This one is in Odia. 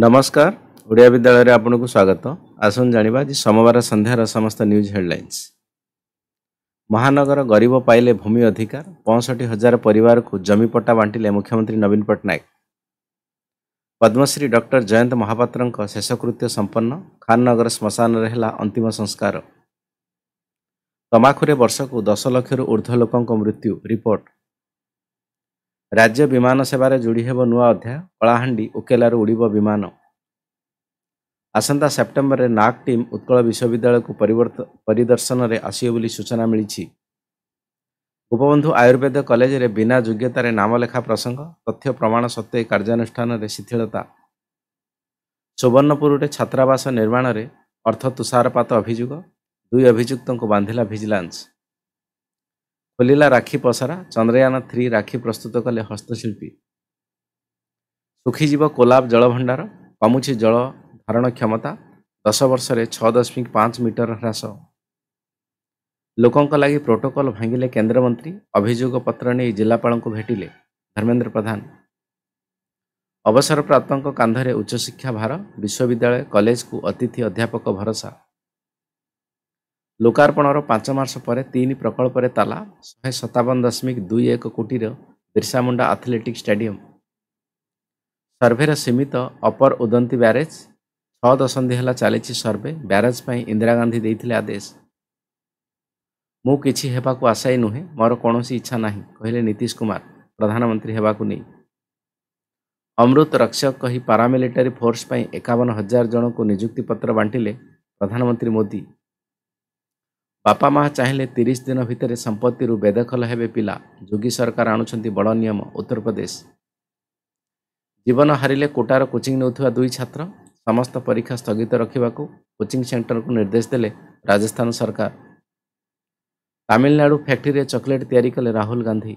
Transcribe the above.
ନମସ୍କାର ଓଡ଼ିଆ ବିଦ୍ୟାଳୟରେ ଆପଣଙ୍କୁ ସ୍ୱାଗତ ଆସନ୍ତୁ ଜାଣିବା ଆଜି ସୋମବାର ସନ୍ଧ୍ୟାର ସମସ୍ତ ନ୍ୟୁଜ୍ ହେଡ଼ଲାଇନ୍ସ ମହାନଗର ଗରିବ ପାଇଲେ ଭୂମି ଅଧିକାର ପଞ୍ଚଷଠି ହଜାର ପରିବାରକୁ ଜମିପଟା ବାଣ୍ଟିଲେ ମୁଖ୍ୟମନ୍ତ୍ରୀ ନବୀନ ପଟ୍ଟନାୟକ ପଦ୍ମଶ୍ରୀ ଡକ୍ଟର ଜୟନ୍ତ ମହାପାତ୍ରଙ୍କ ଶେଷକୃତ୍ୟ ସମ୍ପନ୍ନ ଖାନନଗର ଶ୍ମଶାନରେ ହେଲା ଅନ୍ତିମ ସଂସ୍କାର ତମାଖୁରେ ବର୍ଷକୁ ଦଶ ଲକ୍ଷରୁ ଉର୍ଦ୍ଧ୍ୱ ଲୋକଙ୍କ ମୃତ୍ୟୁ ରିପୋର୍ଟ ରାଜ୍ୟ ବିମାନ ସେବାରେ ଯୋଡ଼ି ହେବ ନୂଆ ଅଧ୍ୟାୟ କଳାହାଣ୍ଡି ଓକେଲାରୁ ଉଡ଼ିବ ବିମାନ ଆସନ୍ତା ସେପ୍ଟେମ୍ବରରେ ନାକ୍ ଟିମ୍ ଉତ୍କଳ ବିଶ୍ୱବିଦ୍ୟାଳୟକୁ ପରିଦର୍ଶନରେ ଆସିବ ବୋଲି ସୂଚନା ମିଳିଛି ଗୋପବନ୍ଧୁ ଆୟୁର୍ବେଦ କଲେଜରେ ବିନା ଯୋଗ୍ୟତାରେ ନାମଲେଖା ପ୍ରସଙ୍ଗ ତଥ୍ୟ ପ୍ରମାଣ ସତ୍ତ୍ୱେ କାର୍ଯ୍ୟାନୁଷ୍ଠାନରେ ଶିଥିଳତା ସୁବର୍ଣ୍ଣପୁରରେ ଛାତ୍ରାବାସ ନିର୍ମାଣରେ ଅର୍ଥ ତୁଷାରପାତ ଅଭିଯୋଗ ଦୁଇ ଅଭିଯୁକ୍ତଙ୍କୁ ବାନ୍ଧିଲା ଭିଜିଲାନ୍ସ ଖୋଲିଲା ରାକ୍ଷୀ ପସରା ଚନ୍ଦ୍ରୟାନ ଥ୍ରୀ ରାକ୍ଷୀ ପ୍ରସ୍ତୁତ କଲେ ହସ୍ତଶିଳ୍ପୀ ଶୁଖିଯିବ କୋଲାବ ଜଳଭଣ୍ଡାର କମୁଛି ଜଳ ଧାରଣ କ୍ଷମତା ଦଶ ବର୍ଷରେ ଛଅ ଦଶମିକ ପାଞ୍ଚ ମିଟର ହ୍ରାସ ଲୋକଙ୍କ ଲାଗି ପ୍ରୋଟୋକଲ୍ ଭାଙ୍ଗିଲେ କେନ୍ଦ୍ରମନ୍ତ୍ରୀ ଅଭିଯୋଗ ପତ୍ର ନେଇ ଜିଲ୍ଲାପାଳଙ୍କୁ ଭେଟିଲେ ଧର୍ମେନ୍ଦ୍ର ପ୍ରଧାନ ଅବସରପ୍ରାପ୍ତଙ୍କ କାନ୍ଧରେ ଉଚ୍ଚଶିକ୍ଷା ଭାର ବିଶ୍ୱବିଦ୍ୟାଳୟ କଲେଜକୁ ଅତିଥି ଅଧ୍ୟାପକ ଭରସା ଲୋକାର୍ପଣର ପାଞ୍ଚ ମାସ ପରେ ତିନି ପ୍ରକଳ୍ପରେ ତାଲା ଶହେ ସତାବନ ଦଶମିକ ଦୁଇ ଏକ କୋଟିର ବିର୍ସାମୁଣ୍ଡା ଆଥଲେଟିକ୍ ଷ୍ଟାଡିୟମ୍ ସର୍ଭେର ସୀମିତ ଅପର ଉଦନ୍ତୀ ବ୍ୟାରେଜ ଛଅ ଦଶନ୍ଧି ହେଲା ଚାଲିଛି ସର୍ଭେ ବ୍ୟାରେଜ ପାଇଁ ଇନ୍ଦିରା ଗାନ୍ଧୀ ଦେଇଥିଲେ ଆଦେଶ ମୁଁ କିଛି ହେବାକୁ ଆଶାୟୀ ନୁହେଁ ମୋର କୌଣସି ଇଚ୍ଛା ନାହିଁ କହିଲେ ନୀତିଶ କୁମାର ପ୍ରଧାନମନ୍ତ୍ରୀ ହେବାକୁ ନେଇ ଅମୃତ ରକ୍ଷକ କହି ପାରାମିଲିଟାରୀ ଫୋର୍ସ ପାଇଁ ଏକାବନ ହଜାର ଜଣଙ୍କୁ ନିଯୁକ୍ତି ପତ୍ର ବାଣ୍ଟିଲେ ପ୍ରଧାନମନ୍ତ୍ରୀ ମୋଦି ବାପା ମା ଚାହିଁଲେ ତିରିଶ ଦିନ ଭିତରେ ସମ୍ପତ୍ତିରୁ ବେଦଖଲ ହେବେ ପିଲା ଯୋଗୀ ସରକାର ଆଣୁଛନ୍ତି ବଡ଼ ନିୟମ ଉତ୍ତରପ୍ରଦେଶ ଜୀବନ ହାରିଲେ କୋଟାର କୋଚିଂ ନେଉଥିବା ଦୁଇ ଛାତ୍ର ସମସ୍ତ ପରୀକ୍ଷା ସ୍ଥଗିତ ରଖିବାକୁ କୋଚିଂ ସେଣ୍ଟରକୁ ନିର୍ଦ୍ଦେଶ ଦେଲେ ରାଜସ୍ଥାନ ସରକାର ତାମିଲନାଡ଼ୁ ଫ୍ୟାକ୍ଟ୍ରିରେ ଚକୋଲେଟ୍ ତିଆରି କଲେ ରାହୁଲ ଗାନ୍ଧୀ